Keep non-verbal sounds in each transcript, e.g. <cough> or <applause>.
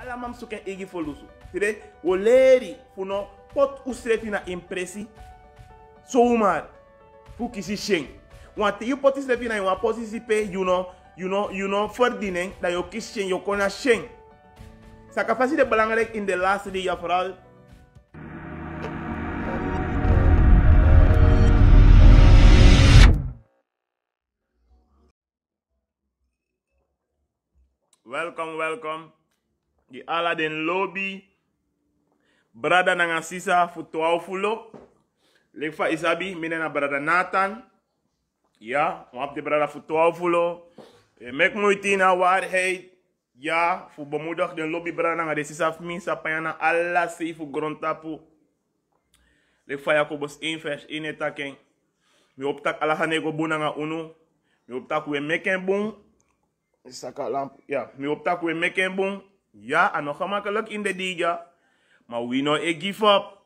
ala mam suke igi folusu tire wo leri funo pot usreti na impresi umar fu kisi shen wan te yu poti sreti na yu wan posisipe know, you know, you know no verdinen da yo kisi shen yo kona shen saka fasi de belangrijk in the last day of all Welcome, welcome di ala den lobi brada nanga sisa futu au fulo lek isabi mine na brada nathan ya wap de brada fu au fulo e mek moiti war hey ya fu bemoedig den lobi brada nanga de sisa fmi sa payana ala na alla sei fu grontapu lek fa yakobus 1 mi optak ala hanego bunanga unu mi optak we meken en saka lamp ya mi optak we meken Ja, en nog gemakkelijk in de DJ. Maar we know e give up.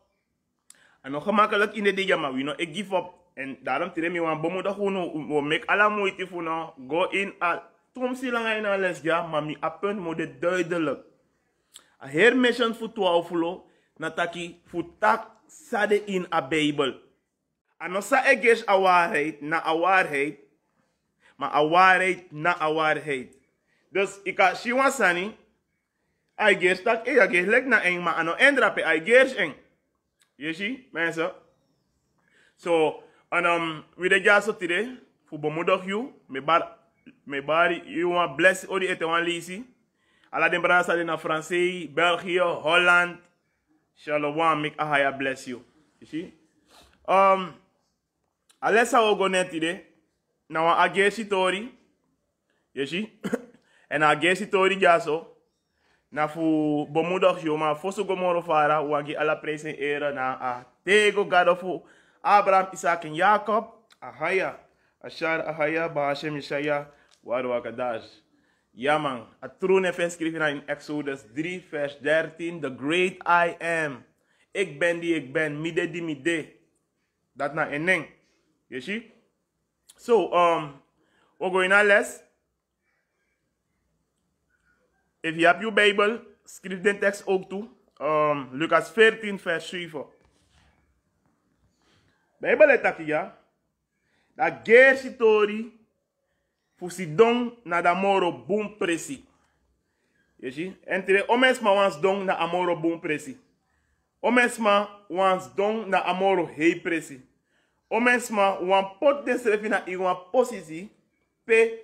En nog gemakkelijk in de DJ, maar we know e give up. En daarom tire mi wan bomo da gewoon we make alle moeite fo nou. Go in al. Tom si lang in alles ja, maar mi de duidelijk. A her mission voor 12 na nataki voor tak sade in a babel En no sa egesh a waarheid na a waarheid, maar a waarheid na a waarheid. Dus ik ga I guess dat ik e, ga lek naar een maar aan een endrape, hij geeft een Je ziet, mensen. Zo, en um, de jas op today, voor bemoedig jou, me bar, me bar, you want bless all the etewan lisi. Alla den brana naar Franse, België, Holland. Shalom, make ahaya bless you. Je see? Um, Alessa go net today, nou een agersi tori. Je ziet. En agersi tori jaso na fu bomudag yoma fosu gomoro fara wagi ala presen era na a tego gado Abraham Isaac en Jacob ahaya ashar ahaya Bahashem, ishaya waru wakadash Yaman, a troon heeft in Exodus 3, vers 13, The Great I Am. Ik ben die ik ben, midde die midde. Dat na eneng. Je so, um, we gaan naar les. If you have your Bible, schrijf de tekst ook um, Lucas 14, vers 7. Bijbel is guerre ja. Dat si don na da moro boom presi. Je ziet? En tere omesma wans don na amoro boom presi. wans don na amoro hei presi. pot desrefi de posisi pe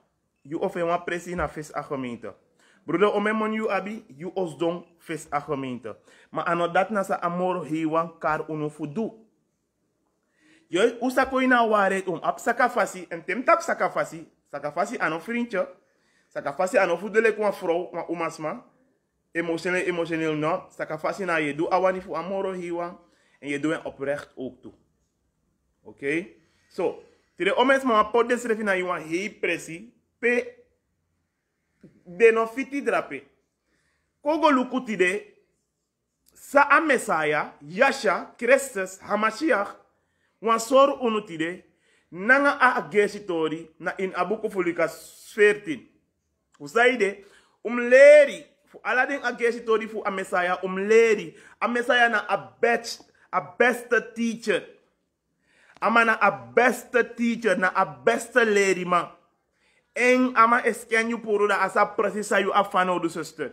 you offer een pressing na vis a gemeente. Broeder, om mijn you abi, you os don face a Ma Maar dat na sa amor hiwan kar uno fudu. Yo usa ko ina um ap en tem tap avez ano vriendje, sakafasi ano fudele kwa Une ma umasma, emotional emotional no, fasi na pression. do awani fu amoro hiwan, en je doet oprecht ook toe. Oké? Okay? so, tire omens ma pot desrefi yuan presi, pe beno fiti drape kogo lukuti sa amesaya mesaya yasha kristus hamashiach wansor unutide nanga a gesi tori na in abuku fulika 14 usayi de um fu a fu a um a mesaya na a best, a best teacher amana a best teacher na a best leri man En ama eskenju puru da asa precisa afano du zuster.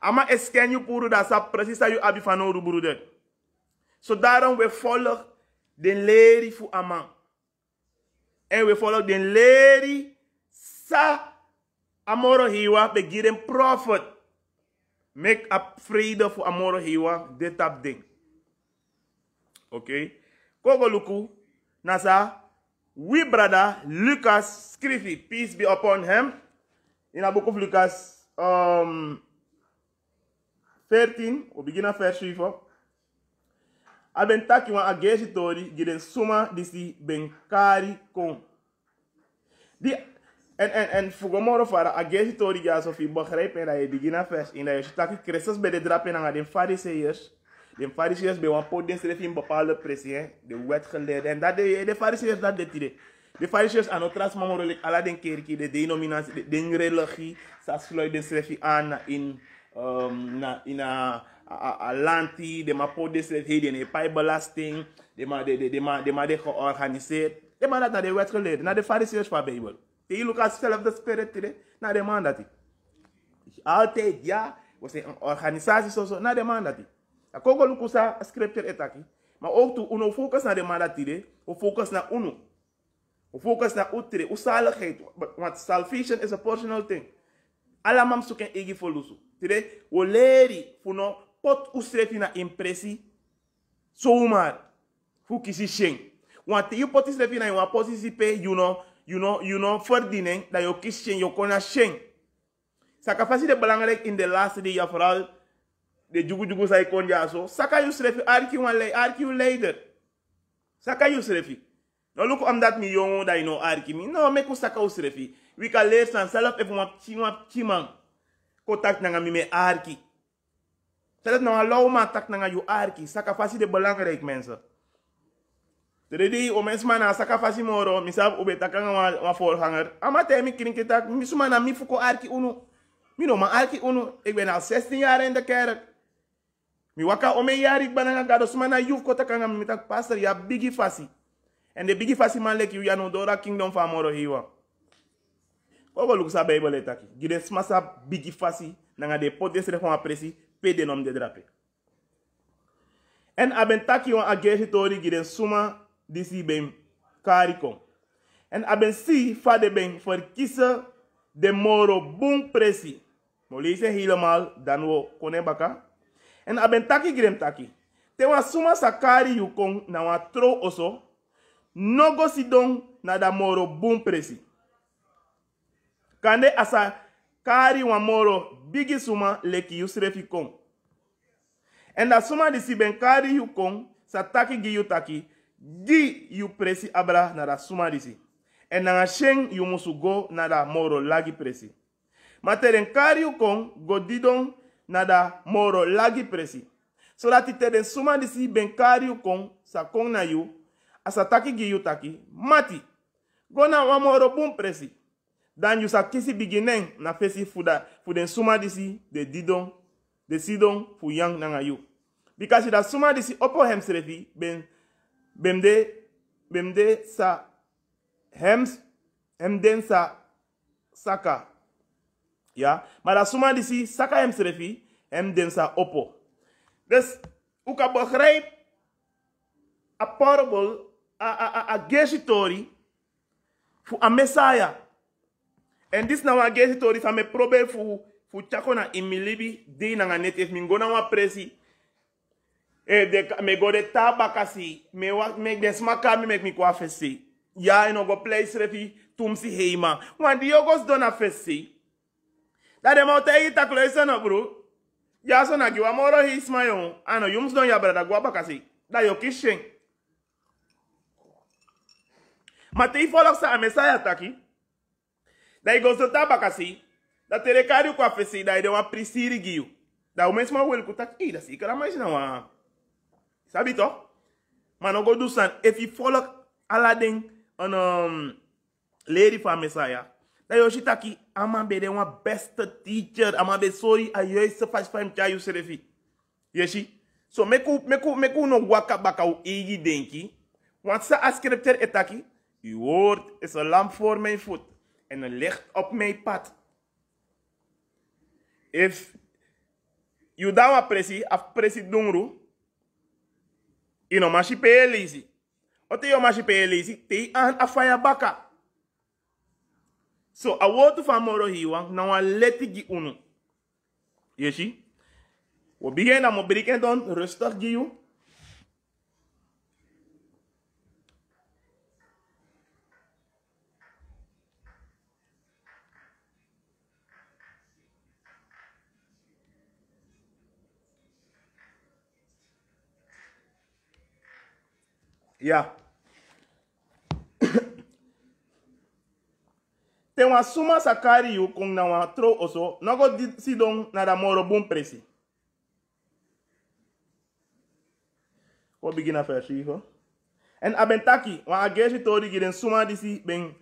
Ama eskenju puru da asa precisa abifano du broeder. So daron we follow den lady fu ama. And we follow den lady sa amoro hiwa begiren prophet. Make a vrede for amoro hiwa detab tap ding. Okay. Kogoluku nasa we brother Lucas Scriffy, peace be upon him, in the book of Lucas um, 13, we begin at verse 3. A ben taki wan a geji tori, giden suma disi ben kari kon. Di, en, en, en fugomoro fara, a geji tori ja sofi begrijpen dat je begin at vers 1, dat je taki Christus bij de drapen aan de fariseërs, de fariseërs bij een poot schreef in bepaalde pressie, de wetgeleerden. En dat de, de fariseërs dat deed hij. De fariseërs aan het ras mamorelijk alla den kerkie, de denominatie, de religie, ze sluiten schreef aan in, um, na, in a, de a land die, de ma poot schreef hij de pijbelasting, de ma de, de, de, ma, de ma de georganiseerd. De man dat naar de wetgeleerden, naar de fariseërs van Bijbel. Die Lucas zelf de spirit, naar de man dat hij. Altijd, ja, we zijn een organisatie, zo, zo, naar de man dat hij. A koko luku sa scripture etaki ma ook uno focus na de malatide o focus na uno o focus na utre o saligheid want salvation is a personal thing ala mam suken igi folusu tire o leri funo pot ustrefi na impresi soumar Fuki si sheng want you pot ustrefi na yon posisi pe you know you know you know verdiening da yo kisi sheng yo kona sheng Sakafasi de belangrijk in the last day of vooral de jugu jugu say kon so saka yusrefi arkiwallay arkiu saka yusrefi no look am dat mi yomoɗay no arki mi no meku saka usrefi wika lesan salaf efu wap ci wap ci man mi me arki salat na law ma tak nanga arki saka fasi de belangrijk mensen Tredi o oh, mens saka fasi moro misaf ube takanga wa, wa voorganger ama temi krinketak misumana ah, mi fuko arki unu mi ma arki unu ik ben al 16 jaar in de kerk Mi waka ome yari bananga gado sumana yuf kota kanga mitak pastor ya bigi fasi. En de bigi fasi man leki ya no dora kingdom fa moro hiwa. Kogo luksa bible etaki. Gide smasa bigi fasi nga de pot desre fon apresi pe de nom de drape. En aben taki yon agesi tori gide suma disi ben karikon. En aben si fade ben verkiezen de moro boom presi. Maar hilomal helemaal, dan konen baka. En aben taki taki. Te wa suma sakari yukon na wa tro oso. Nogo sidon na da moro boom presi. Kande asa kari wa moro bigi suma leki yusrefi kon. En da suma disi ben kari yukon sa taki gi yutaki. Di yu presi abra na da suma disi. En na shen yu musu go na da moro lagi presi. Materen kari yukon go didon nada moro lagi presi. Sorati te den suma disi ben kari yu kon, sa kon na yu, asa taki gi yu taki, mati. Gona wa moro bun presi. Dan yu sa kisi biginen na fesi fuda, fu den suma disi de didon, de sidon fu yang nanga yu. Because da suma disi opo hem ben, bemde, bemde sa, hems, hemden sa, saka, Ja, maar dat zomaar die zie, saka hem srefi, hem densa oppo. Dus, ook kan begrijp, a parable, a, a, a, a voor a messiah. En dit is nou een gesitori van me probeer voor, voor tjako na imilibi, die na net heeft, mingo na wa presi. Eh, de, me go de tabakasi, me wa, me de smakami, me kwa fesi. Ja, en ook go play srefi, tumsi heima. Want die ook ons dona That them out there ita kule bro. Ya so na giwa moro hi ismayon. Ano yums don ya brada gwa bakasi. Da yo kishen. Matei falou sa amesaya taki. Da igos do tabakasi. Da terecário com a feci. Da ide uma prisiri guio. Da o mesmo awel kutak. Ida si kala mais não a. Sabe Mano go do san. If you follow Aladdin on um, Lady for Messiah. Daí hoje está aqui, Amabere é uma best teacher, Amabe sorry, a Yoisa faz para mim, eu servi. Yeshi? So, meku, meku, meku no waka baka o igi denki, want a ascripter está aqui, uw Word is een lamp for my foot. en een licht op mijn pad. If you dá apreci, apreci dungru, e não machi pe elisi. O te yo machi pe elisi, te an afaia baka. so a wotu famoro hiwa na wa leti gi unu yeshi wo bige na mo briken don rustig gi wa suma sakari yu kong na wa tro oso nogo sidong na da moro bun presi. We begin a versie hoor. En abentaki wa agesi tori giren suma disi ben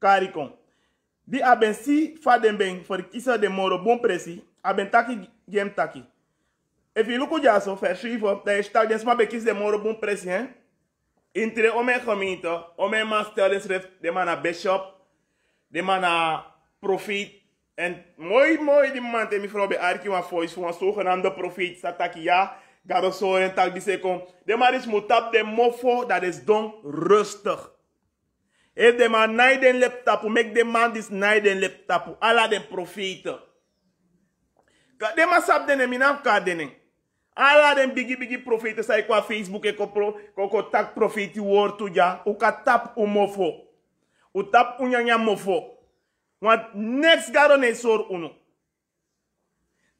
kari kong. Di aben si faden ben for kisa de moro bun presi abentaki gem taki. If you look at jaso versie hoor, da is tak den suma be de moro bun presi hè. Eh? Entre o mijn gemeente, o masterlesref, de man a bishop, de man profite En mooi, mooi die man en mevrouw bij Arki van Voice van zogenaamde profeet Satakia. Garoso en tak die se De man is mutap de mofo, dat is don rustig. If de man naiden lep tapu, make de man dis naiden lep tapu. Alla de profite. De man sap dene, minam ka denen. Alla den bigi bigi profeten, sa e kwa Facebook e ko, pro, ko, ko tak profeti word tu ja. Uka tap mofo. utap unyanya mofo want next garo ne sor uno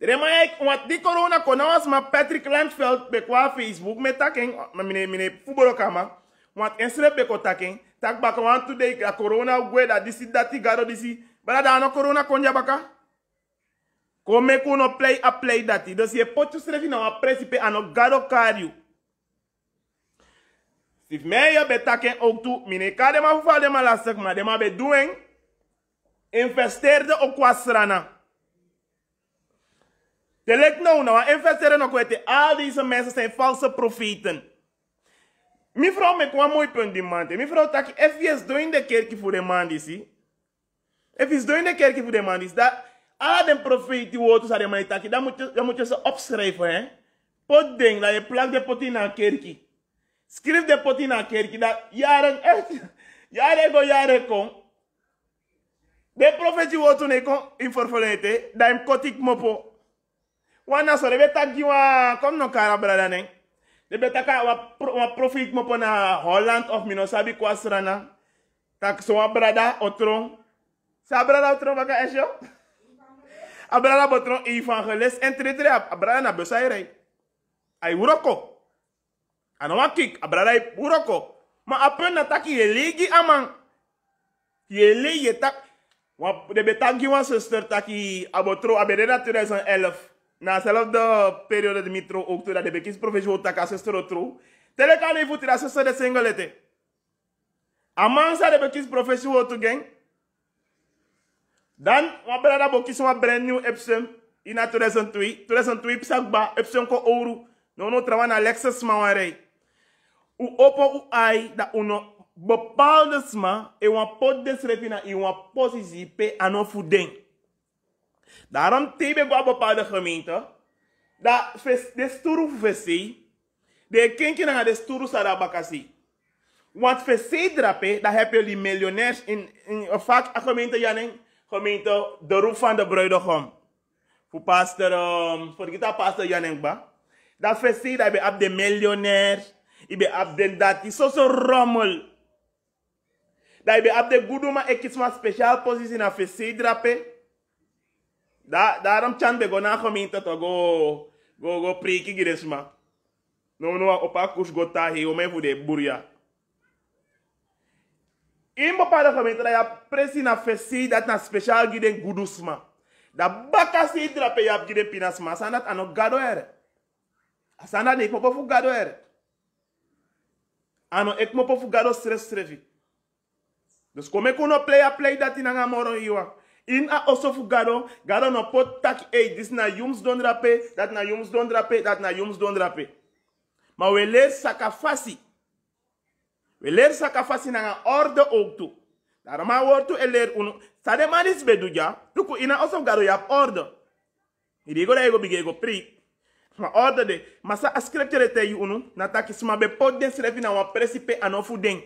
Remai want di corona konawas ma Patrick Landveld be kwa Facebook me taking ma mine mine fuboro kama want ensre be ko taking tak baka want today ka corona gwe da disi dati garo disi bala da no corona konja baka kome kuno play a play dati dosie potu srevi na wa precipe ano garo kariu Sif meye betaken ook toe, mine ka de fufa dema lasek ma, dema be doen, investeerde ook wat strana. De lek nou nou, investeren nou ook weten, al deze mensen zijn valse profeten. vrouw me kwam mooi punt die man. Mevrouw, tak, is doing de kerkje voor de man die zie. is doing de kerkje voor de man die zie. Al de profeten die woorden zijn de man die tak, dan moet je ze opschrijven, hè. Pot ding, dat je plakt de pot in Schrijf de pot in een kerkje dat jaren echt, jaren go jaren kom. De profetie wordt toen ik in vervolgde, dat kotik mopo. Wana so we tak kom no kara brada neng. De betaka wa, wa mopo na Holland of Minosabi kwasrana. Tak so abrada brada otron. Sa brada otron baka Abrada botron evangelist en tretre, abrada na besairei. Ay wroko. Anola kik abradai buroko. Ma apen na tak ye legi amang. Ye le ye Wa de betangi wan sister taki abotro abedena 2011. Na zelfde periode de mitro ook toen dat de kies professioneel taka sister otro. Tele kan even tira sister de singlete. Amang sa de bekis professioneel otro gang. Dan wa brada bokis wa brand new Epsom. Ina 2002. 2002 pisak ba Epsom ko ouro. Nono trawa na Lexus mawarei u open u ai dat uno bepaalde sma e wan pot desrepi na e wan positie pe ano voeding. Daarom tebe gwa bepaalde gemeente dat de sturu vesi de kinki na de sturu sarabakasi. Want drape, daar heb je die miljonairs in, in vaak gemeente Janning, gemeente de roep van de bruidegom. Voor pastor, um, voor kita pastor Janning ba. Dat verzeedrape op de miljonairs, ibe abden dati sosor rommel da ibe abde guduma ekisma special position na fe sidrape da ram chan be go na minta to go go go priki giresma no no opa kush go tahi o me fude buria imbo bepaalde ko minta ya presi na fesi dat na special giden gudusma. da baka si drape ya giden pinasma. sanat ano gadoer Asana Asan popo fu gadoer. ano ek mo pofu gado stress trevi. Dus ik kuno play a play dat in anga moro iwa. In a also gado, gado no pot tak hey, this na yums don rape, dat na yums don rape, dat na yums don rape. Ma we leer sakafasi. We leer sakafasi na orde ook toe. Daarom maar wordt toe leer uno. Sade manis beduja, in ina also gado yap orde. Irigo da ego go prik. ma order de masa a scripture te yu unu na taki sma be pot den srefi na wan presi pe ano fu den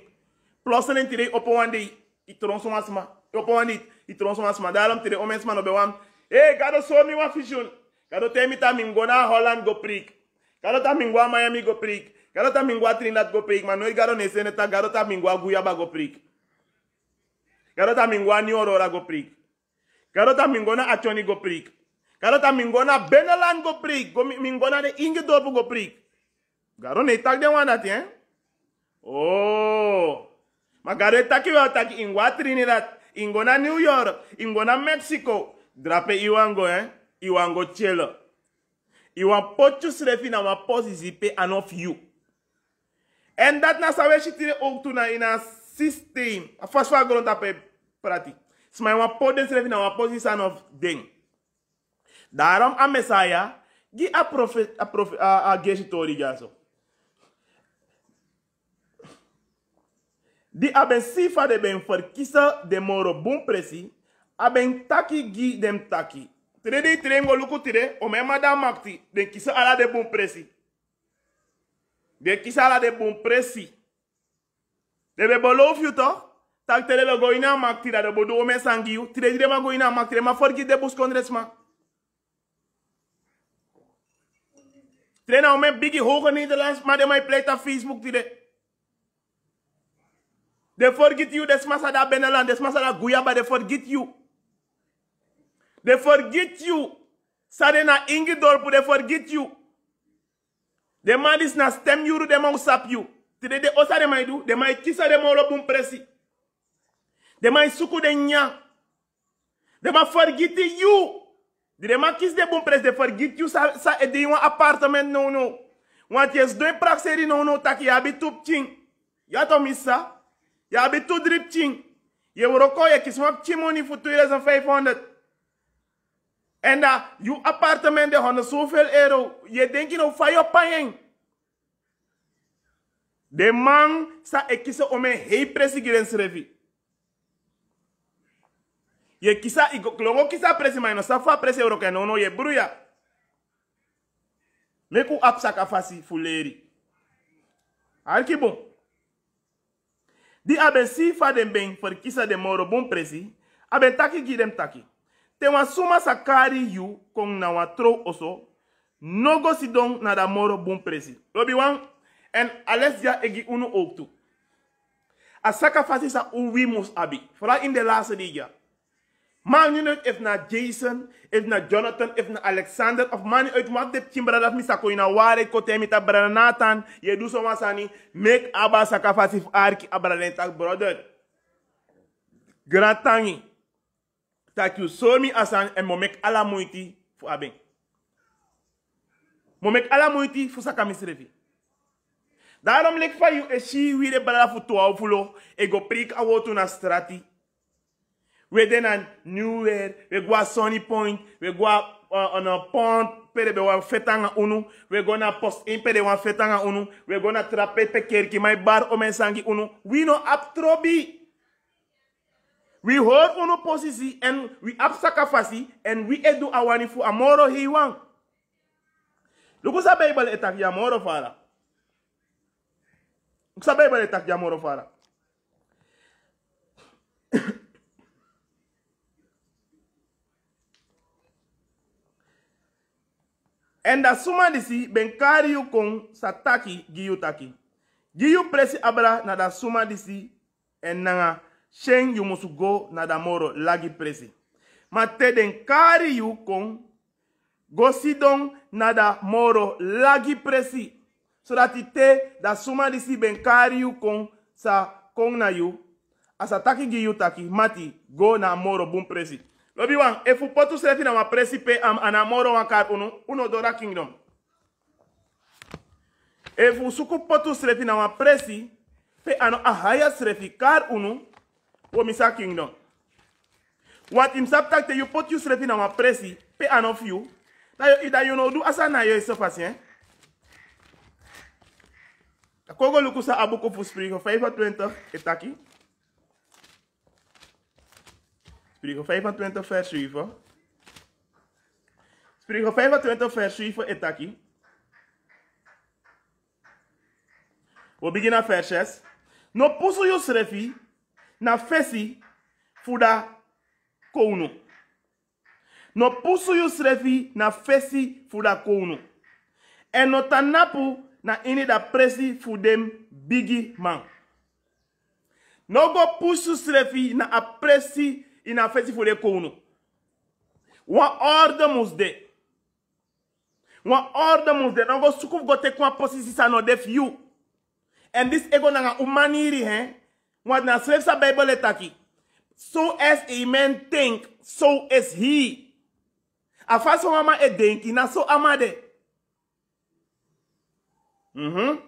plossenen tire opo wan de i tron sma sma opo wan de i tron sma sma dalam tire omen sma no be wan hey gado so mi wan vision gado temi ta mi ngona holland go prik gado ta mi ngwa miami go prik gado ta mi ngwa trinidad go prik ma noi gado ne sene ta gado ta mi ngwa guyaba go prik gado ta mi ngwa ni orora go prik gado ta mi ngona achoni go prik Karata mingona beneland go prik, go mingona de ingedorpen go prik. Garo ne tak de wana tien. Eh? Oh. Ma garo taki wel taki ingwa Trinidad, ingona New York, ingona Mexico. Drape iwango eh. Iwango chelo. Iwan potjus refi na ma posisi pe an of you. En dat na sawe shitire ook na in a system. A faswa gron pe prati. Sma iwan potjus srefi na ma posisi an of ding. Daarom aan Messiah, die a profet, a profet, a, a geshitori Die a ben sifa de ben verkisa de moro bon presi, a ben taki gi dem taki. Tire de tire mgo luku tire, o me madam makti, den kisa ala de bon presi. Den kisa ala de bon presi. De be beloof je Tak tele we go ina makti de bodo o me sangi you. Tire de ma go ina makti, ma forgi de bus Train nou met biggie hoge Nederlands, maar de mij pleit op Facebook die They forget you, des massa da Benelan, des massa da Guyaba, they forget you. They forget you. Sade na Ingedorp, they forget you. The man is na stem you, the man sap you. Today they osa de mai do, de mai kisa de molo bum presi. De mai suku de nya. De ma forget you. Direma kis de bom pres de forgit you sa, sa edi yon apartament nou nou. Want yes doy prakseri nou nou tak ya bi tup ching. Ya to misa. Ya bi tu drip ching. Ye wroko ye kis wap chimoni fu 2500. En da, uh, you apartament de honderd zoveel euro. Je denkt nou van je pijn. De man sa ekise ome hei presigrensrevi ye kisa igo kisa presi maino safa presi euro keno no ye bruya meku apsaka fasi fuleri Alki bon di aben si fa ben for kisa de moro bon presi aben taki ki dem taki te wan suma kari yu kon na wa tro oso go si don na da moro bon presi lobi wan en alesja egi unu ook tu a sakafasi fasi sa uwi mos abi fra in de laatste dia. Maakt niet uit of naar Jason, of naar Jonathan, of naar Alexander, of maakt niet uit wat chimbra dat misako koi ware kote mita brana Nathan. Je doet zo wasani, make abba sakafasif arki abralentak brother. Gratangi. Tak you so mi asan en mo make ala moiti fu aben. Mo make ala moiti fu sakamisrevi. Daarom lek e you eshi wire bala fu tuwa ufulo, ego prik awotu na strati. We then a New Year, we go a Sunny Point, we go a uh, on a pond, pede fetanga wan unu, we go post in pede wan unu, we go na trape pe kerki mai bar omen sangi unu. We no ap trobi. We hold unu posisi and we ap sakafasi and we edu awani fu amoro hiwan. Luku sa Bible etak ya moro fara. Luku sa Bible etak ya moro fara. En dat suma disi ben kari kon sataki taki gi yu taki. Gi presi abra na da suma disi en nanga shen yu musu go na da moro lagi presi. Ma te den kari kon go sidon na da moro lagi presi. Zodat so te da suma disi ben kari kon sa kon na yu. Asa taki mati go na moro bun presi. Lobi wan, e fu potu srefi na wan presipe am anamoro wan kar unu, unu dora kingdom. E fu suku potu srefi na wan presi, pe a higher srefi car, unu, wo misa kingdom. Wat im sap takte yu potu srefi na wan presi, pe ano fiu, you, yu, da yu no du asa na yu e sefasyen. Kogo lukusa abuko fu spiriko 25 etaki. Spreuken 25 vers 7. Spreuken 25 vers 7 etaki. We beginnen vers 6. No puso yo srefi na fesi fuda kounu. No puso yo srefi na fesi fuda kounu. En no tanapu na ini da presi fudem bigi man. No go puso srefi na apresi In ina fesifure kownu wan orde musde wan orde musde nango sukuf go te kuma posi sisa no de you and this ego na umaniri he eh? wan na slave sa bible taki so as a man think so is he afa so ama e denki na so amade mhm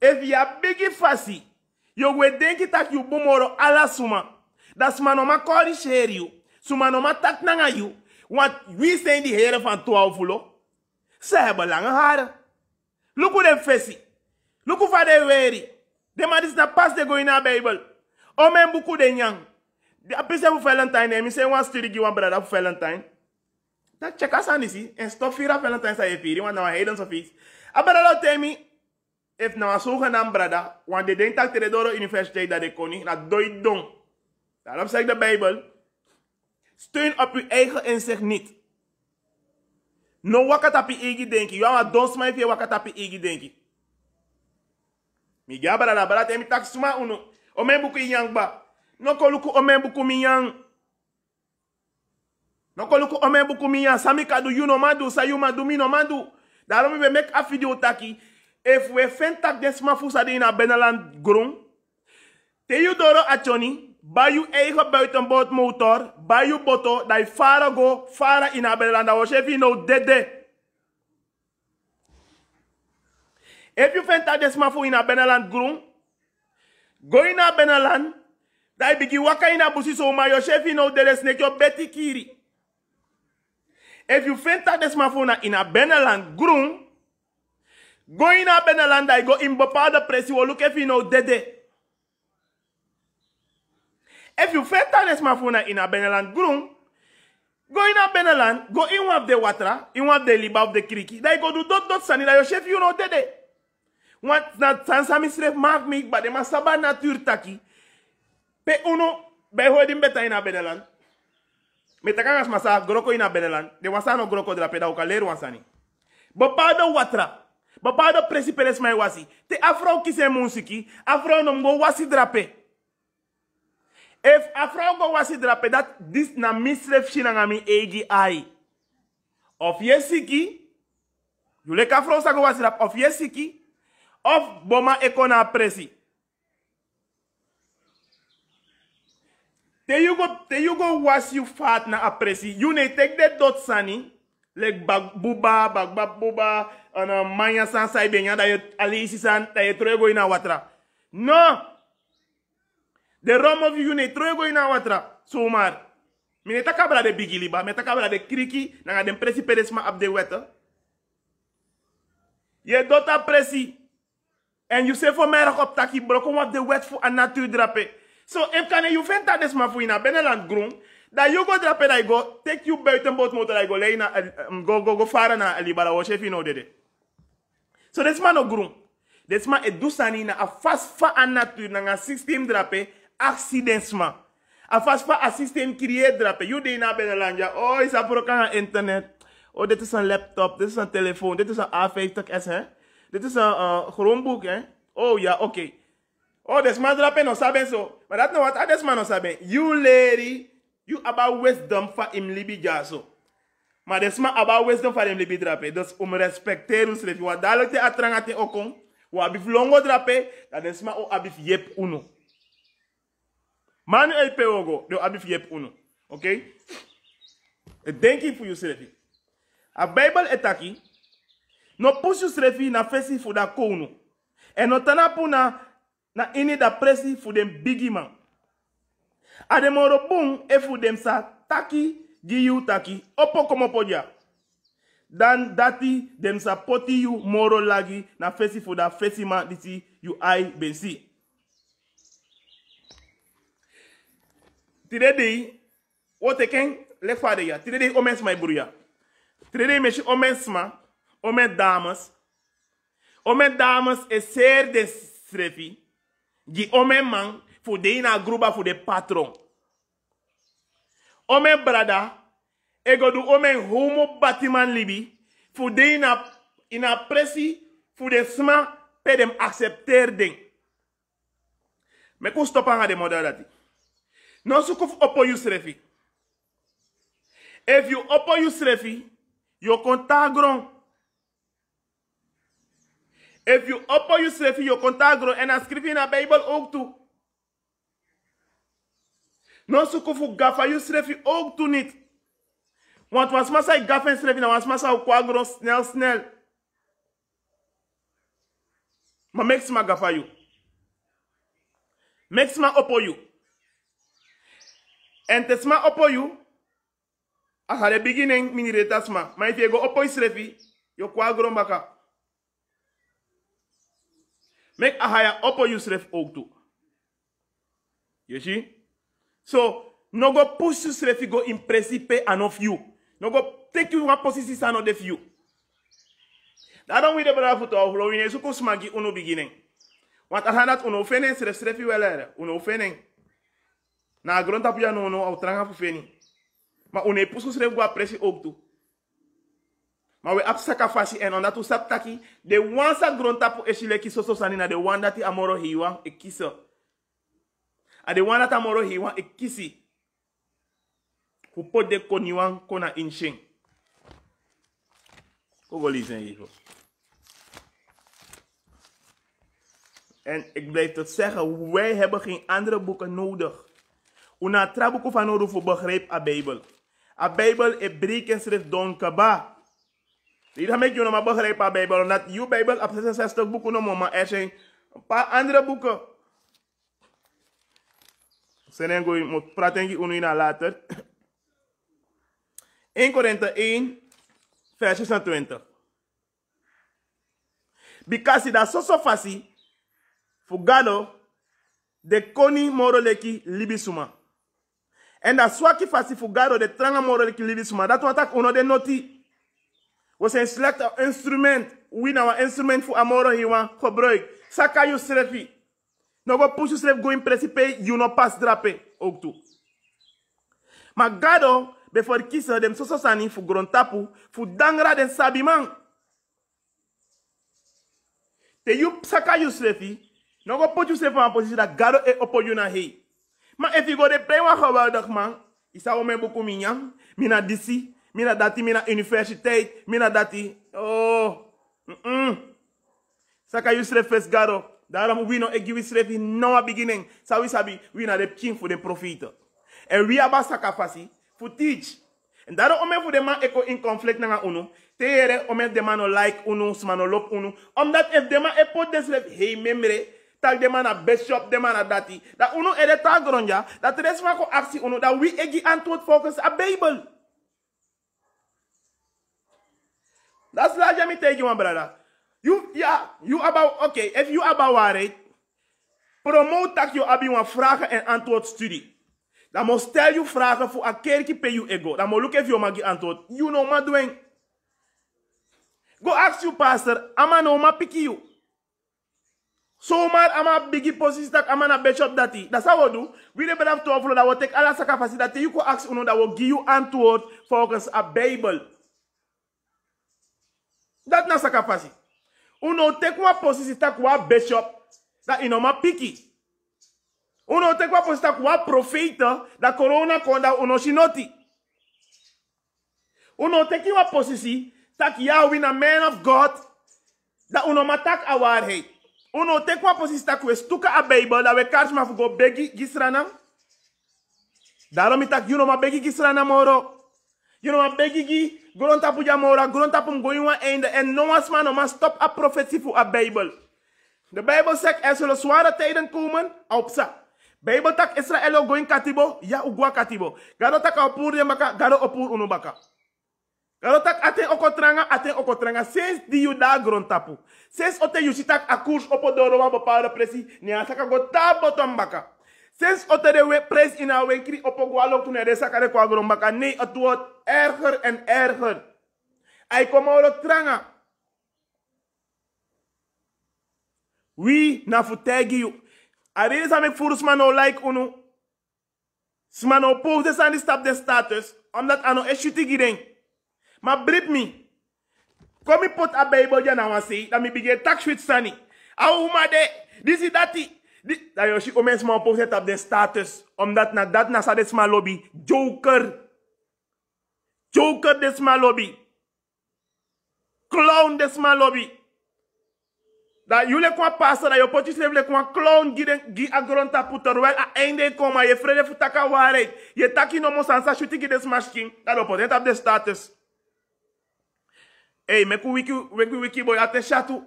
if you are biggie fasi you will denki tak you bomoro ala suma dat oh? is maar nog maar corrigeer je. Ze maar nog maar tak naar je. Want wie zijn die heren van 12 ulo? Ze hebben lange haren. Look hoe de fessie. Look hoe van de weri. De man is naar pas de goeie naar Bijbel. Om en boek de nyang. De apis hebben Valentine. En misschien wat studie die brada voor Valentine. Dat check us aan is. En stof hier op Valentine zijn je vier. Want nou heden zo vies. Abrada temi. If nou een zogenaamd brada. Want de denkt dat de door universiteit dat ik koning. Dat doet dong. Daarom zegt de Bijbel, steun op uw eigen inzicht niet. No wakatapi igi denki. You are don't smile if wakatapi igi denki. Mi gabara la barata mi tak suma uno. Omen buku yang ba. No koluku omen buku mi yang. No koluku omen buku mi yang. Sami kadu yu no madu. Sa yu madu mi no Daarom we make a video taki. If we fentak desma fusa de ina benaland grong. Te you doro bij je eigen motor, bij je boto, dat je varen go, fara in Abelanda, was even nou dede. If you vindt dat desma voor in beneland groen, go in Abeneland, dat je begin waka in Abusi zo, maar je chef in nou dede snek betty kiri. If you vindt dat desma voor in beneland groen, go in Abeneland, dat je go in bepaalde pressie, look if you know dede. If you fit tales mafuna in a Beneland groen, go in a Beneland, go in one of the water, in one of the liba of the kriki. They go do dot dot sani, dat je chef you know today. Want na sansa misref mark me, but de masaba nature taki. Pe uno, bij beta in a Beneland. Metakangas masa, groko in a Beneland. De wasano groko de la peda, uka leer wansani. Bepaalde watra, bepaalde presipeles mij wasi. Te afro kise musiki, afro nomgo wasi drape. Ef afran gwa wasi drape dat, dis nan misref si nan nga mi EGI. Of yesiki, yulek afran sa gwa wasi drape, of yesiki, of boma eko nan apresi. Te yugo wasi fat nan apresi, yune tek de dot sani, lek bagbuba, bagbabbuba, anan manya san saybenyan, daye ali isi san, daye trego ina watra. No! No! De Rome of you go in watra. Zomaar. Mene takabra de bigiliba. Mene takabra de kriki. nanga den presi peresma ab de wetter. Je dota presi. En you zegt voor mij op taki brokken wat de wet voor een natuur drapen. so, if kan je venta desma voor in naar beneland groen. Dat je go drapen dat go, take you motor dat je go Leina, eh, eh, go, go, go varen naar Libala, wat je vindt nou dit. desma no groen. Desma het doet zijn in een vast natuur, nanga systeem drapen accidentement. Afas pa a systeem drape. You dey na benelanja. Oh, is aproka internet. Oh, dit is een laptop. Dit is een telefoon. Dit is een A50S, hè. Dit is een uh, Chromebook, hè. Oh, ja, oké. Okay. Oh, desma drape no saben so. Maar dat no wat, ah, desma no saben. You lady, you about wisdom fa im libi jaso. Maar desma about wisdom fa im libi drape. Dus om respecteer ons leven. Wat dadelijk te atrangaten okon. Wa abif longo drape. Dat desma o abif yep uno. Manuel el pewogo do abi fiep uno okay e denki fu yu srefi a bible etaki no pusu srefi na fesi for da kounu e no tanapu na na ini da presi for dem bigi man a dem moro e for dem sa taki gi yu taki opo komo podia dan dati dem sa poti you moro lagi na fesi for da fesi man diti you ai ben si tire dei o te ken lekfa de ya tire o mens meshi o mens ma o men damas o men damas e ser de strefi gi o man fu de een gruba fu de patron o men brada e go o men homo batiman libi fu de na ina presi fu de sma pe dem accepter den. me ku stopa nga de modalati non su ko fu opo yu srefi if you opo yu srefi you contact if you opo yu srefi you contact grown and askrivi na bible ook tu non su ko fu gafa yu srefi ook tu niet want was masa i gafen srefi na was masa ukwa grown snel snel ma make sma gafa yu make sma opo yu En te sma opo you. As at the beginning, mini reta sma. Ma if you go opo isrefi, yo kwa grombaka. Make a haya opo you sref ook You see? So, no go push you srefi go in principe and of you. No go take you one position and of you. That don't we the brother foot of Lowine, so go smaggy uno beginning. Want a hand at uno fening, sref srefi well, eh, uno fening. Na grond tapu ya no no au tranga fu feni. Ma une pusu sre presi ook tu. Ma we apsaka fasi en onda tu sap De wan sa grond tapu chile kiso so sanina. De wan ti amoro hiwa e kiso. A de wan ti amoro hiwa e kisi. Fu po de koniwan kona insheng. Kogo lizen hijo. En ik blijf het zeggen, wij hebben geen andere boeken nodig una trabuku van rufu begreep a Bijbel. A Bijbel e breken schrift don kaba. Dit heb ik je nog maar begrepen a Bijbel. Omdat je Bijbel op 66 boeken noemt, maar er zijn een paar andere boeken. Senengo, ik moet praten hier nu later. 1 <coughs> Korinthe 1, vers 26. Because dat soso fasi, fugado, de koni moroleki libisuma enda swaki fasifugado de tranga moro de lilisma dat wat ono de noti was een slecht instrument we nou instrument voor amoro hiwa gebruik saka you srefi no go push sref in principe you no pass drape ook toe maar gado be kisa dem soso sani tapu, grontapu fu dangra den sabiman te you saka you srefi no go put eh, you position dat gado e opo you hei Ma efigo de play a geweldig man. Isa woman buku Mina D.C., Mina dati mina University, Mina dati. Oh. Mm -mm. Saka you sref fes garo. Daarom we no a beginning. Sa we sabi we na de king for de profit. Oh. And we aba saka fasi. For teach. En daarom ome de man echo in conflict na unu. Tere ome de man like unu. Smano lop unu. if de man epo de Hey memre. tak de man a bishop, de man a dati. that uno ede That gronja, dat res mako actie uno, That we egi antwoord focus a Bijbel. That's slaat je me you man brother. You, yeah you about, okay, if you about worried, promote dat you abi wan vragen en antwoord studie. Dan moet stel je vragen voor een kerkje pay you ego. That moet look if you magi antwoord. You know, ma doing. Go ask you pastor, ama no ma piki you. So mad I'm a biggie position that I'm a bishop that he. That's how I do. We never have to offload will take all the sacrifices that you could ask uno that will give you for focus a Bible. That na capacity. Uno take one position we are bishop that you know my picky. Uno take one position we are prophet that corona konda uno shinoti. Uno take one position stack Yahweh a man of God that uno matak a hate. Uno te kwa posi kwe stuka a Bijbel da we kaars maar go begi gisrana. Daarom ik you know ma begi gisrana moro. You know ma begi gi gronta puja mora gronta pum goiwa einde en no was man no ma stop a profetie fu a Bijbel. De Bible zegt er zullen zware tijden komen op sa. Bijbel tak Israël going katibo ya ugwa katibo. Garo tak opur maka garo opur unubaka. Kalau tak aten okotranga, aten okotranga. Sinds die da daar grond tapu. Sinds ote you sitak a koers op odoro wa bepaalde presi. Ne asaka go tabo Sinds ote de we pres in a wenkri op gualo tu ne resaka de kwa grombaka. Nee, het wordt erger en erger. Ai komoro tranga. We na futegi you. Arena sa furus like unu. Smano pose san di stap de status. Omdat ano eshuti gideng. Ma blip me. Kom ik pot abei bodja na wan sei. me begin tax with swit sani. Au huma de. This is dat Dat je shi omens man post het the status. status. Um, that na dat na sa desma lobby. Joker. Joker desma lobby. Clown desma lobby. Dat jullie kwa passen, dat je potjes leven kwa clown gi agronta puter. Wel a einde koma, je vrede futaka waarheid. Je taki no mo sansa shuti gi desmasking. Dat op het op de status. Hey, meku wiki, wiki, wiki boy, atensya tou.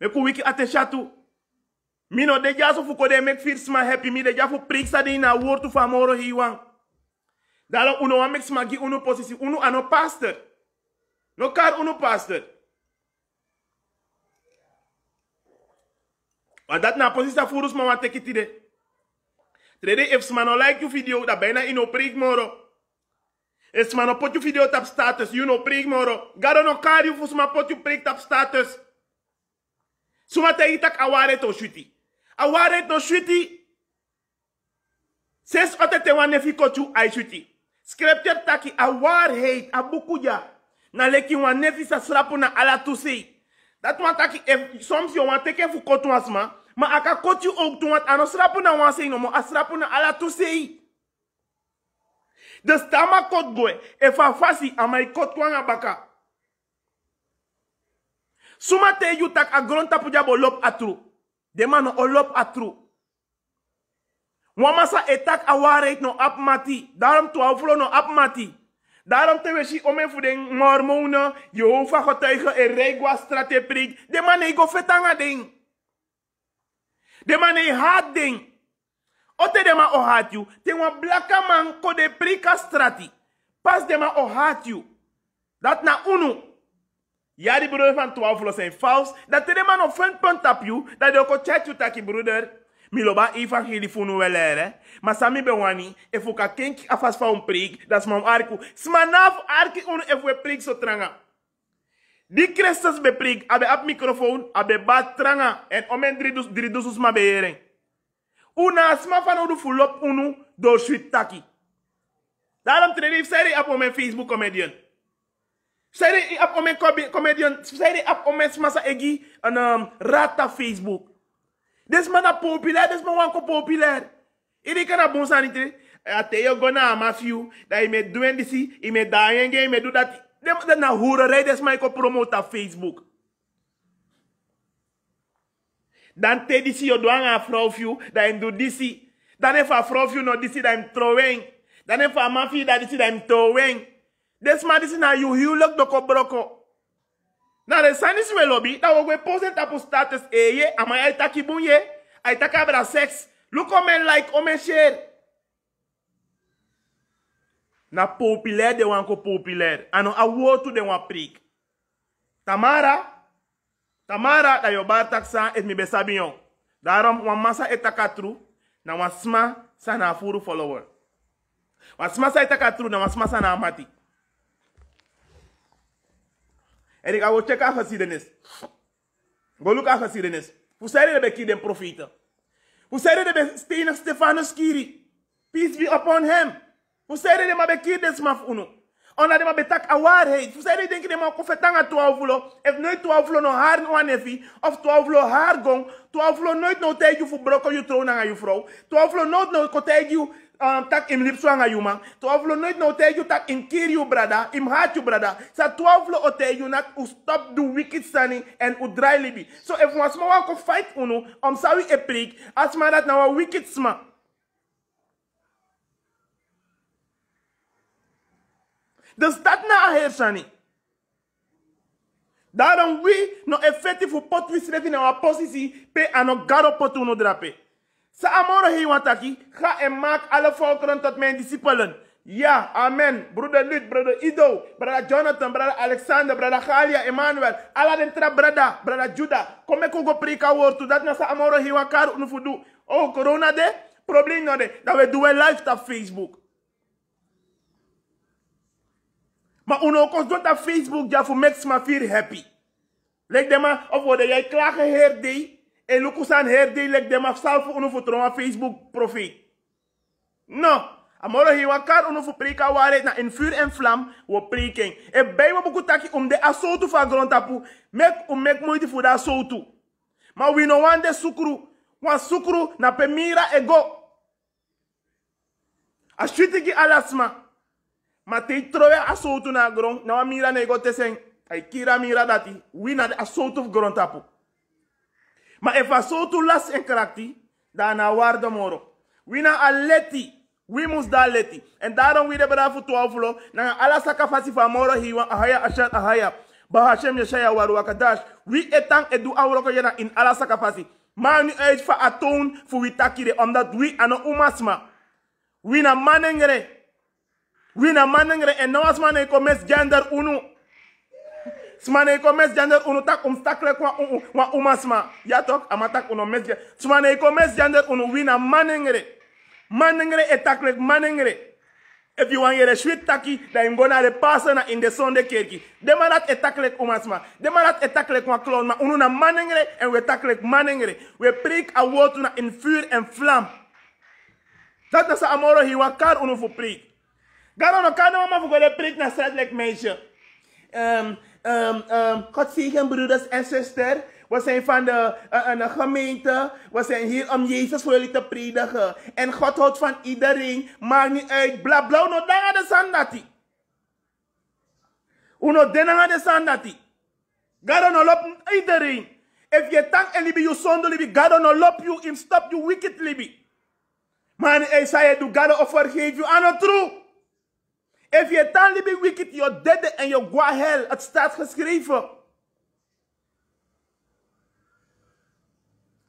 Meku wiki, à tou. Mino no deja so fuko de mek firsma happy, mi deja fou prik sa di na to famoro hiwan. Dalo uno wa mek smagi uno posisi, uno ano pastor. No kar uno pastor. Wa dat na posisi sa furus ma wa tekiti de. Trede if smano like you video, da bena ino prik moro. Es mano potje video tap status. You know prik moro. Garo no kari fus ma potje prik tap status. Suma te itak aware to shuti. Aware to shuti. Ses ote te wane fiko ai shuti. Scripture taki awar hate a bukuja. Na leki wan sa srapu na ala tusi. Dat wan taki, if, soms yo wan fu kotu asma. Ma aka kotu ook tu wan srapu na no mo. A srapu na ala de stama kot goe e fa fasi ama i kot baka. Suma te yu tak a gron tapu jabo lop atru. De o lop atru. Wamasa e tak a no apmati. Daarom tu afro no apmati. Daarom te wesi ome fu den mormonen, Jehovah getuigen e regwa strateprik. De man e go fetanga ding. De man e Ote dema o hat you. Te wan blaka man kode prika strati. Pas dema o hat you. Dat na unu. Ja, die broeder van 12 los zijn vals. Dat te dema no fun punt tap you. Dat de oko chat you taki broeder. Miloba evangelie funu welere. Masami sami bewani. Efu ka kenki afas fa un prik. Das mam arku. Smanaf arki unu efu prik so tranga. Di Christus beprik, abe ap microfoon, abe bat tranga. En omen dridus, dridusus ma beeren. Una smafana du fulop unu do sweet taki. Daarom trede ik zei op mijn Facebook comedian. Seri ik op mijn comedian. Zei ik op mijn smasa egi een um, rata Facebook. Des man populair, des man wanko populair. Ili kana bonsa niet. Ate yo gona amafiu. Dat je me doen disi, je me daarin, je me do de, Dat na hoererij, des man ik e op Facebook. Dan te disi yo doang a vrouwview, dat hem doet disi. Dan heeft a vrouwview no disi dat hem trouweng. Dan heeft a mafie dat disi dat hem trouweng. Des ma disi na you huwelijk doko broko. Na de san disi we lobby, dat we posen tapu status e eh, ye, ama ay taki bunye, ay taka bra seks. omen like, omen share. Na populair de wanko populair. Ano a wotu de wan prik. Tamara, Tamara da yo bar et mi besabion. Daarom wan masa etakatru na wasma sa na furu follower. Wasma sa etakatru na wasma sa na amati. En ik wel checken geschiedenis. Go look aan geschiedenis. Hoe zijn de bekiden Hoe zijn de stenen Stefano Skiri. Peace be upon him. Hoe zijn de mabekiden smaf uno? ona dema betak a waarheid. Ze zijn denken dema kofetanga 12 ulo. If nooit 12 ulo no haar no anefi. Of 12 ulo haar gong. 12 ulo nooit no tegen voor broko je troon aan je vrouw. 12 ulo nooit no tegen um, tak im lipsu anga yuma. Twelve lo nooit no tell you tak im kill you brother, im hurt you brother. Sa twelve lo tell you nak u stop do wicked standing and u dry libi. So if once more ko fight uno, om sawi e prik, as ma dat na wa wicked sma. Dus dat na niet. Daarom we no effectief voor pot we schrijven in onze positie pe aan een garo potu no drape. Sa amore hei wataki, ga en maak alle volkeren tot mijn discipelen. Ja, amen. Broeder Lut, broeder Ido, broeder Jonathan, broeder Alexander, broeder Galia, Emmanuel. Alla den tra broeder Judah. Kom ik ook op prika woord Dat na sa amore hei wakar unufudu. Oh, corona de? Probleem no de. Dat we doen live op Facebook. Maar uno dat Facebook ja voor mensen maar vier happy. Lek dem of worden jij klagen herdi. Nou, en Lucas aan herdi leg dem af salfu uno voor Facebook profiel. No. Amoro wakar uno voor preka ware na in vuur en flam wo preking. E bij bukutaki om de asotu van grontapu Mek om mek moeite voor de asotu. Maar we no de sukru. Want sukru na pemira ego. ki alasma ma te trove a na gron na mira na ego tesen kira mira dati we na a of gron tapu ma e fa las en karakti da na de moro we na aleti we mus da leti en daarom we de brafu twaalflo na ala saka fasi fa moro hiwa ahaya ashat ahaya Bahashem bahashem yeshaya waru wakadash wi etang edu awroko yena in ala saka fasi maar nu fa voor atoon voor we takire, omdat we aan umasma. We naar mannengere, wina manengre en nawas mane komes gender unu smane komes gender unu tak um takle kwa um wa umasma ya tok amatak uno mes smane komes gender unu wina manengre manengre etakle manengre if you want your sweet taki da im gona de person in They sonde not demarat like umasma demarat etaklek wa klon ma unu na manengre en we like manengre we preach a word in vuur and vlam dat na sa amoro hi wakar unu for preach. Garo no kan mama voor de prik naar stedelijk meisje. Um, um, um, God zegen broeders en zusters. We zijn van de, uh, uh, gemeente. We zijn hier om Jezus voor jullie te predigen. En God houdt van iedereen. Maakt niet uit. Bla bla. No danga de sandati. Uno denanga de sandati. Garo no lop iedereen. If you thank and libi, je zonde libi. Garo no lop you. Him stop you wicked libi. Maar hij zei, du God of vergeef you. Ano true. If je tongue be wicked, your dead en your go hell. Het staat geschreven.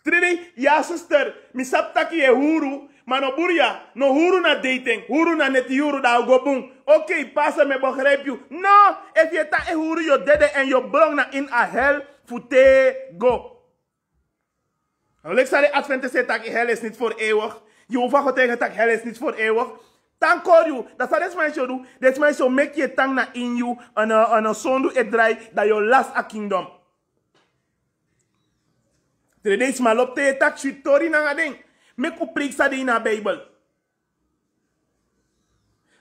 Trini, ja zuster, misaptaki e huru, maar no buria, no huru na dating, huru na net huru da gobung. Oké, okay, pasa me begrijp je. No, if je ta e huru je dede en je belong na in a hell, fute go. Nou, ik zei de hel is niet voor eeuwig. Je hoeft tegen dat hel is niet voor eeuwig. Thank God you. That's what this man should do. This man should make your tongue na in you and a, uh, and a uh, son do it dry that your last a kingdom. Today is my love to attack you tori na ding. Make you preach that in a Bible.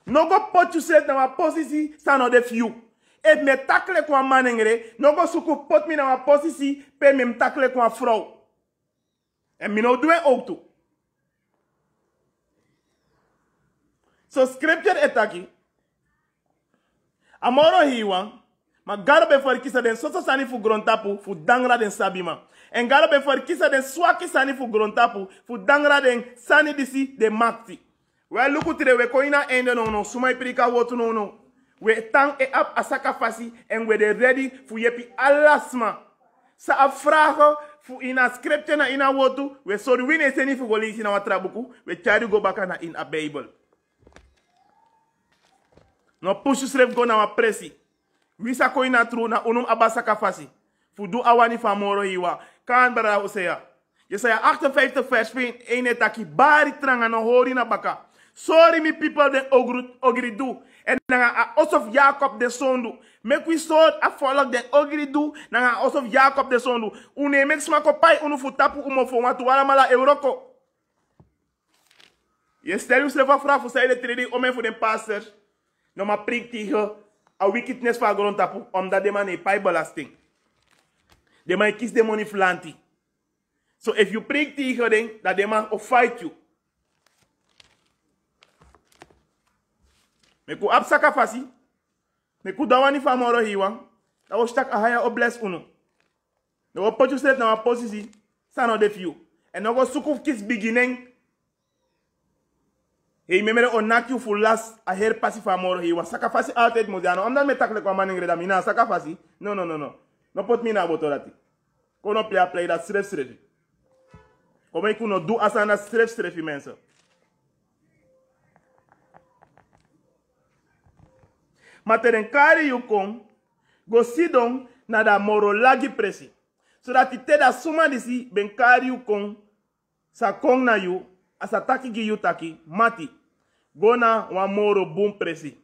No go put yourself na a position stand on the few. me takle kwa manengre, no go suku put me na a position pe me tackle kwa vrouw. And me no doen ook So scripture etaki. Amoro hiwa. Ma gara kisa den soso sani fu grontapu fu dangra den sabima. En gara be kisa den swaki sani fu grontapu fu dangra den sani disi de makti. We luku we koina ende no no sumai perika wotu no no. We tang e ap asaka fasi en we de ready fu yepi alasma. Sa afrago fu a scripture na ina wotu we sorwine seni fu golisi na watrabuku we chari go back na in a bible no pusu sref go na wa presi wisa koi na tru na unum abasaka fasi fudu awani famoro hiwa kan bara usea Jesaja 58 vers 1 etaki bari tranga no hori na baka sorry mi people den ogridu en nanga a osof Jacob de sondu make we sort a follow den ogridu nanga osof Jacob de sondu une mek smako pai unu futapu umo fo mala euroko Je stel u srefa fra fu de tredi omen voor den pastor nou ma prik tegen a wickedness for a grond tapu, omdat de man een pai belasting. They might e kiss the money flanti. So if you prik tegen den, that de man will fight you. Me ku apsaka fasi, me ku dawani famoro hiwan, da wo stak a higher or bless uno. Da put potju slet na wa posisi, san o de few, and no go sukuf kiss beginning, Hei memere o naki last. a her pasi famoro hiwa. Saka fasi altijd modiano. Omdat me takle kwa maningre da mina saka fasi. No, no, no, no. No pot mina botorati. Kono a play dat stref strefi. Kom ik kuno do asana stref strefi mensen. Maar teren kari yukon. Go sidon na da moro lagi presi. Zodat so die teda suma disi ben kari yukon. Sa kong na yu. asa taki gi yutaki taki mati gona wan moro bum presi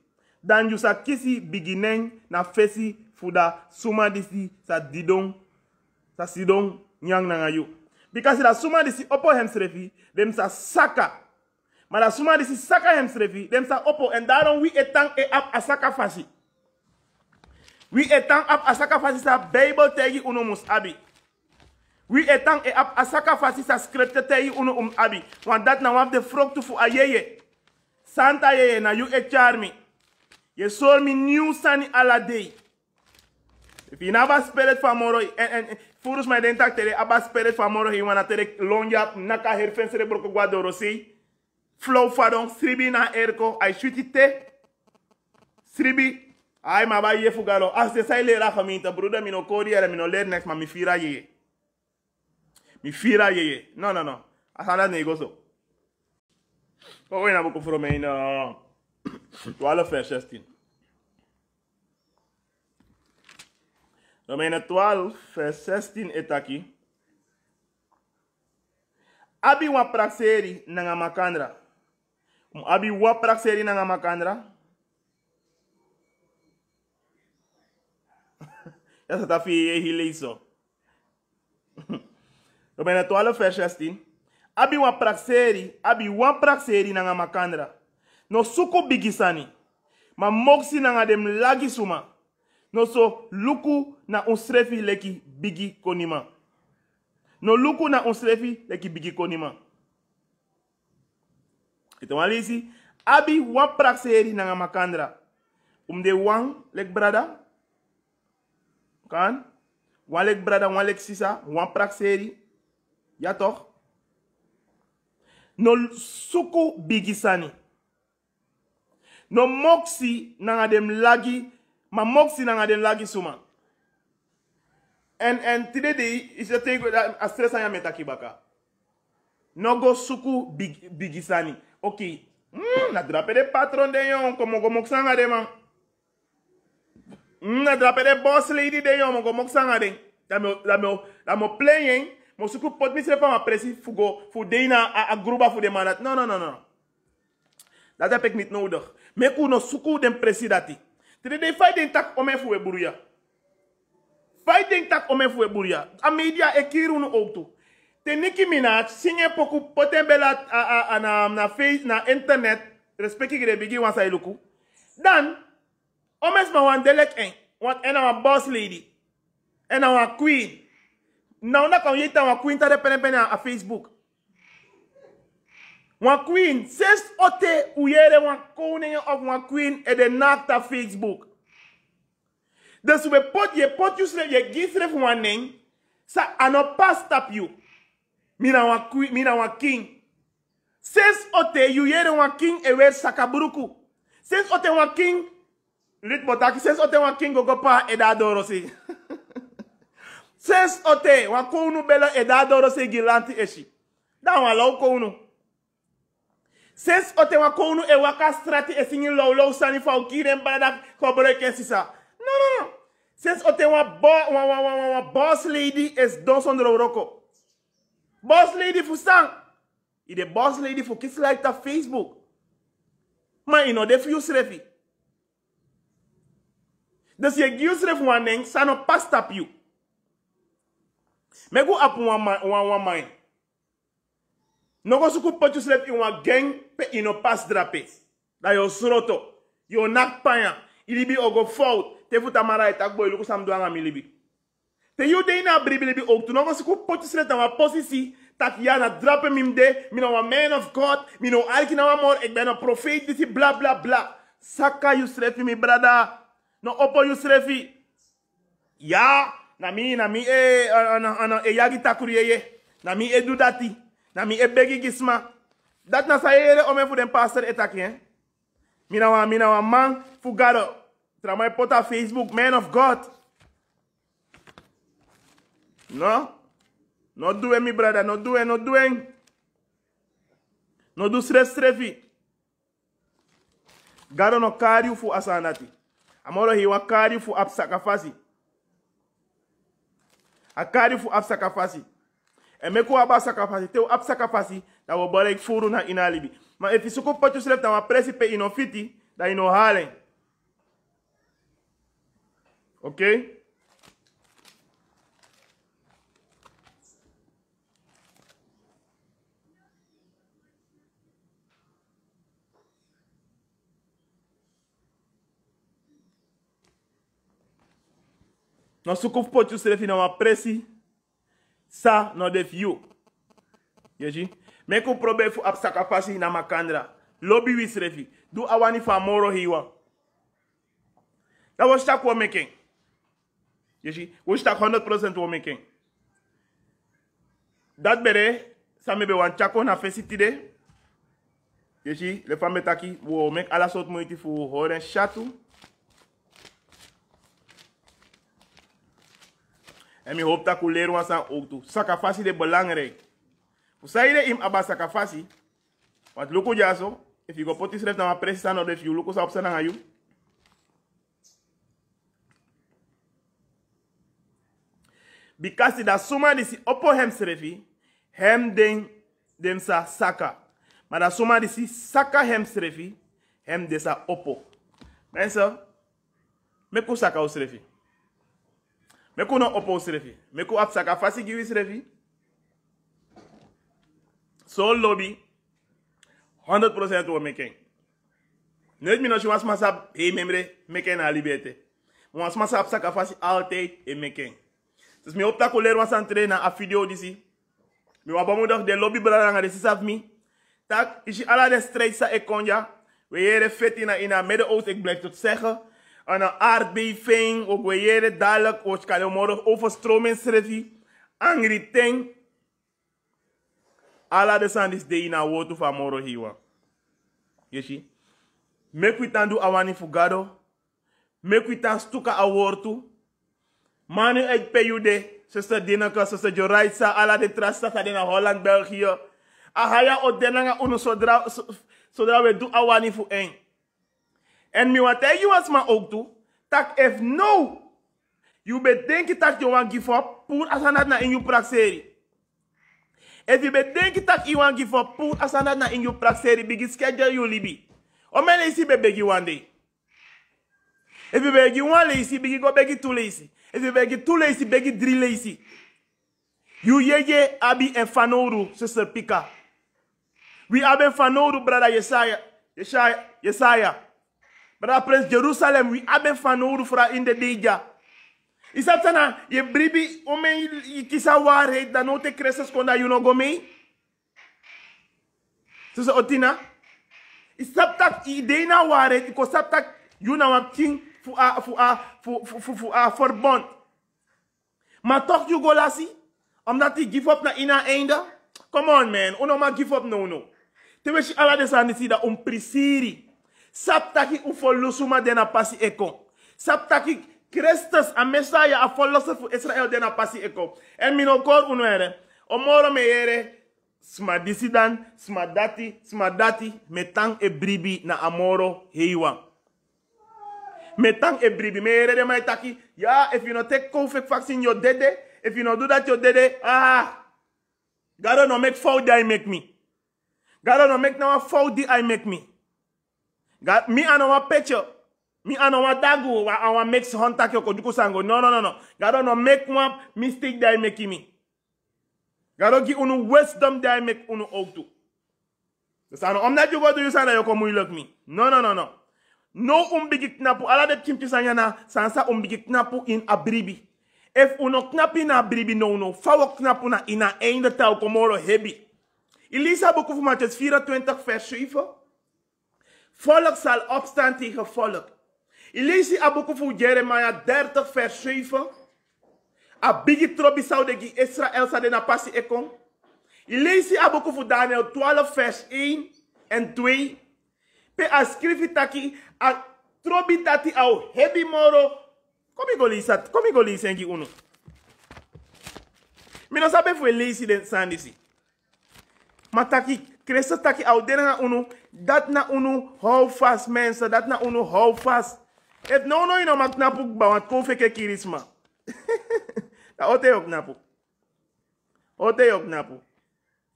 dan yusa kisi biginen na fesi fuda suma disi sa didong sa sidong nyang na ngayu bikasi la suma disi opo hem srefi dem sa saka ma da suma disi saka hem srefi dem sa opo en daron wi etang e ap asaka fasi, wi etang ap asaka fasi sa bible tegi unomus abi We eten tan e ap a saka sa unu um abi wan dat na wan de frog tofu fu ayeye. santa ye na yu e charmi ye sol me new sunny ala dei If you never spell it for moro, and, eh, and eh, volgens eh, mij denk ik dat aba spell it for moro, wanna tere lonja naka herfen sere broko Flow fadon, sribi na erko, ai shuti te. Sribi, ai ma ye fugalo. As de saile rafamita gemeente, broeder, mino kori, mino leer next mi fira yeye no no no asana ne gozo ko oh, we na boko from in uh 12 vers 16 Romeinen 12 vers 16 etaki abi wa praxeri nanga makandra um abi wa praxeri nanga makandra essa tá fi hilei só Yo ben 12 Abi wa praxeri, abi wan prakseri nga makandra. No suku bigisani. Ma moksi nga dem lagi No so luku na unsrefi leki bigi konima. No luku na unsrefi leki bigi konima. Ito malisi. Abi wa prakseri nanga makandra. Umde de lek brada. Kan? Wang lek brada, wang lek sisa, wan praxeri. y'a tort no suku bigisani no moksi nanga dem lagi ma moksi nanga dem lagi suma And, and tide de ise tego a stresa ya meta kibaka no go suku big, bigisani ok mm, na drape de patron de yon komo go moksanga de man ah. mm, na drape de boss lady de yon komo go dame dame playing eh? Mosuku pot misre pa ma fugo Fu deina a, a groba voor de No, no, no, no. Dat heb ik niet nodig. Meku no suku den presidati. dati. de fai den tak ome fuwe buruya. Fai den tak ome fuwe buruya. A media e kiru no auto. Te niki Minaj singe poku poten bela a, a, a, na, na, face, na internet. Respecti gire bigi wan iluku. Dan, omes ma wan delek en. wat en a boss lady. En a queen. na kwa kan yita wan queen tare pene pene a facebook wan queen ses ote uyere wan koning of wan queen e de nakta facebook dus we pot ye pot yusre je gisref wan ning sa ano pas tap you mina wan queen mina wan king ses ote uyere wan king e wer sakaburuku ses ote wan king lit botaki ses ote wan king gogo pa e da dorosi <laughs> Since ote, wako unu bela edadoro se gilanti eshi. da wala wako unu. Ses ote wako unu e waka strati e singin low low sani fa ukiren baladak kobreke sisa. No, no, no. Ses ote wa, bo, wa, wa, wa, wa, wa boss lady es donsondro roko. Boss lady fu sang. I de boss lady fu kis like ta Facebook. Ma ino de fiu srefi. Dus je gius ref waneng sano pasta piu megu ap wan wan man. Nogo suku potu slep in wan geng pe ino pas drape. Da yo suroto. Yo nak panya. Ilibi ogo fout. Te futa mara etak boy sam duanga milibi. Te yu de ina bribilibi ok tu. Nogo suku potu slep na wan posisi. Tak ya na drape mimde. Mino wan man of God. Mino alki na wan mor. Ik ben een profeet. Dit bla bla bla. Saka yu slepi mi brada. No opo yu slepi. Ja. Ja. na mi na mi e ana ana e yagi takuriyeye eh, eh. na mi e eh, do dati na mi e begi gisma dat na sayere ome fu den pastor etaki hein mina wa mina wa man fu gado tra my pota facebook man of god no no do mi brother no do no do no do sre strefi gado no kari fu asanati amoro hi wa kari fu apsaka fasi akari fu afsaka fasi en meku aba saka fasi te afsaka fasi da wo borek furu na inalibi ma efi suko potu sref ta ma presi pe ino fiti da ino okay no sukuf potu srefi no apresi sa no def you yeji meku probe fu absaka pasi na makandra lobby wi srefi du awani fa moro hiwa that was tak wo making yeji wo tak 100% wo making dat bere samebe wan chako na fesiti de yeji le femme taki wo mek ala sot moiti fu horen chatu En ik hoop dat ik leer wat aan ook toe. Sakafasi is belangrijk. Hoe zei je in Abba Sakafasi? Want Luko Jaso, if you go put this recht naar president nou of if you Luko sa op zijn aan jou. Because dat somebody si oppo hem srefi, hem den dem sa saka. Maar dat is saka hem srefi, hem de sa oppo. Mensen, me ko saka o srefi me kuno opo srefi me ku apsaka fasi giwi so lobby 100% wo meken net mi was masa e liberté. meken na libete was masa apsaka fasi et e meken heb mi opta koler was an trainer a video disi mi wa bamu de lobby brada nga de sisaf mi tak ishi ala de straight sa ekonja we yere fetina ina midden-oost ik blijf tot zeggen een aardbeving, ook weer dadelijk, ook kan morgen overstroming schrijven. angry ting. Alla de sandis de ina wotu van morgen hiwa. Yeshi. Make we tandu awani fugado. Make we aan stuka awortu. Manu uit PUD. Sister Dinaka, Sister Joraitsa, alla de trasta sa de na Holland, België. Ahaya odenanga unu sodra, sodra we do awani fu eng. And me want tell you as my ook toe, tak if no, you be thinking that you want give up, put asanat na in you prakseri. If you be thinking that you want give up, put asanat na in you prakseri, bigi schedule you libi. O men lazy be begi one day. If you begi one lazy, bigi go begi two lazy. If you begi two lazy, begi three lazy. You ye ye abi en fanoru, sister Pika. We abi fanoru, brother Yesaya. Yesaya. Yesaya. Brother Prince Jerusalem, we abe fanuru fra in de deja. Isatana, ye bribi ome kisa waarheid dan ote kreses konda yuno no go mee. Tussen otina. Isaptak idee na waarheid, iko saptak you yuna wap king fu uh, a fu uh, a fu fu fu fu uh, a verbond. Maar toch you go lasi, I'm not hij give up na ina enda. Come on man, uno oh, ma give up no no. Tewe shi ala desa nisi da om um, prisiri. Saptaki u den dena pasi eko. Saptaki Christus a Messiah a folosa Israel dena pasi eko. En minokor unwere. Nou Omoro me smadisidan, sma disidan, sma dati, sma dati, metang e bribi na amoro heiwa. Metang e bribi, me de maitaki, ya, if you no take COVID vaccine, your dede, if you no do that, your dede, ah, Gara no make foul di I make me. Gara no make nawa a I make me. Got me and our picture. Me and our dagu, our makes hunter kyoko sango. No, no, no, no. God don't make one mistake that I make me. God don't give unu wisdom that I make unu out to. Dus aan om dat je wat doet, zijn No, no, no, no. No umbigi knapu. Alla de kimchi sanyana, sansa umbigi knapu in abribi. If uno knapu in abribi, no, no. Fawo knapu na ina einde tal komoro hebi. Elisa buku van Matthäus 24 vers Volk zal opstaan tegen volk. Je leest die Aboekufu Jeremiah 30 vers 7. Abigi trobi saudegi Israël sadena pasi ekon. Je leest die Aboekufu Daniel 12 vers 1 en 2. Pe ascrivi taki a trobi tati au hebi moro. Komi golisa, komi golisa engi uno. Mino sabe fwe leisi den sandisi. Mataki Christus taki ouderen na unu. Dat na unu hou fast mensen. Dat na unu hou fast. Het nou nou ino maknapu ba want kofe kirisma. <laughs> Da ote ook napu Ote ook napu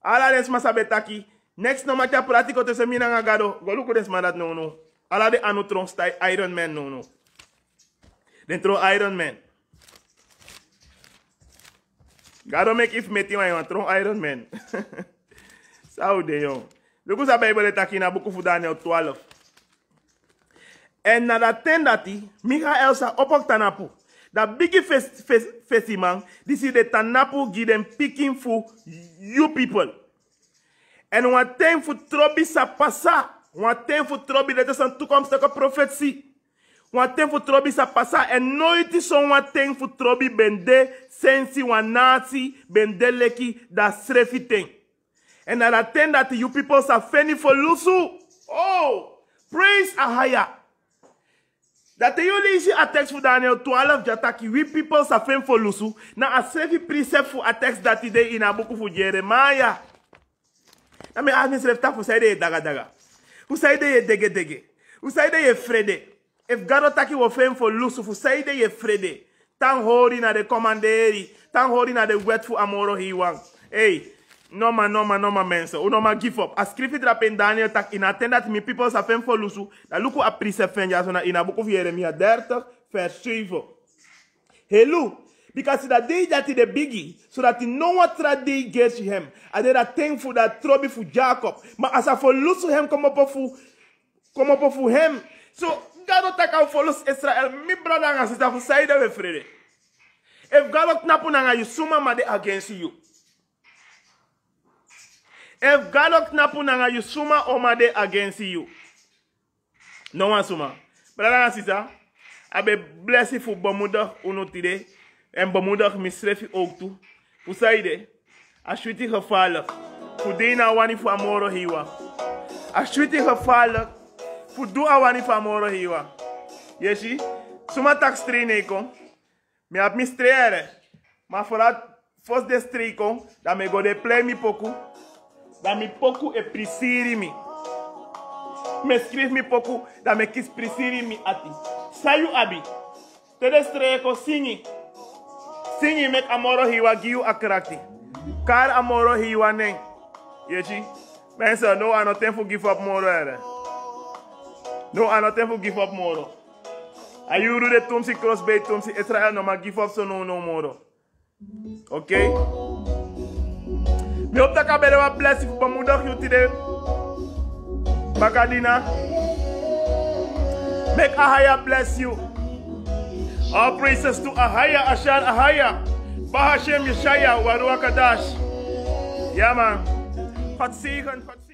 Ala des masa betaki. Next no mak ya pratiko te se mina nga gado. Goluku des ma dat nou nou. Ala de Iron Man no nou. nou. Dentro Iron Man. Gado mek if meti wa yon tron Iron Man. <laughs> Saúde, jong. Look who's a Bible talking in the book of Daniel 12. And na da ten dati, Michael sa opok tanapu. Da bigi fes, fes, de tanapu gi picking for you people. And one time for trobi sa pasa. One time for trobi de tesan toekomstige profetie. One time for trobi sa pasa. And no, it is on one time for trobi bende sensi wan bende leki da srefi ting and I attend that you people are fending for lusu. Oh, praise Ahaya. That you lezen a tekst voor Daniel 12, dat ik wie people are fem for lusu. Now a sevi precept voor a tekst dat hij deed in a boek voor I Na me admin schrijft dat voor zij deed daga daga. Hoe say deed dege dege. Hoe say deed vrede. If God taki wo fem for lusu, hoe say deed vrede. Tang hori na the commanderi. Tang hori na the wet for amoro hiwang. Hey, no no no man, norma so. Oh, no man give up. As skrifi drape in Daniel tak in attendat mi people sa fen for lusu. Da luku a prise fen ja zona in a book of Jeremia 30 vers 7. Hello. Because a day that is the biggie, so that no one trad day gets him. And there are thankful that trouble for Jacob. But as I for lusu him come up for come up for him. So God will take out for lose Israel. Me brother and sister for side of If God will snap on you, against you. If Galok look napunanga, you omade against you. No one suma. Brother and sister, I be blessed for bemoedig unotide. En bemoedig misrefi oktu. toe. Hoe zei je? Ashwiti gevaarlijk. Fudena wani voor amoro hiwa. Ashwiti gevaarlijk. Fudua wani voor amoro hiwa. Yeshi? tax tak strineko. Me ab mistrere. Maar vooral, fos de streko. Dan me go de play mi poku dat mi poku e prisiri mi. Me schrijf mi poku dat me kis prisiri mi ati. Sayu abi, tede streko singi. Singi mek amoro hiwa giu akrakti. Kar amoro hiwa neng. Jeetje, mensen, no ano tempo give up moro ere. No ano tempo give up moro. Ayuru de tumsi bay tumsi Israel no ma give up so no no moro. Okay? Me hope that Kabele was blessed if we move you today. Bagadina. Make Ahaya bless you. All praises to Ahaya, Ashan Ahaya. Bahashem Yeshaya, Waruakadash. Yeah, man. Verziehen, verziehen.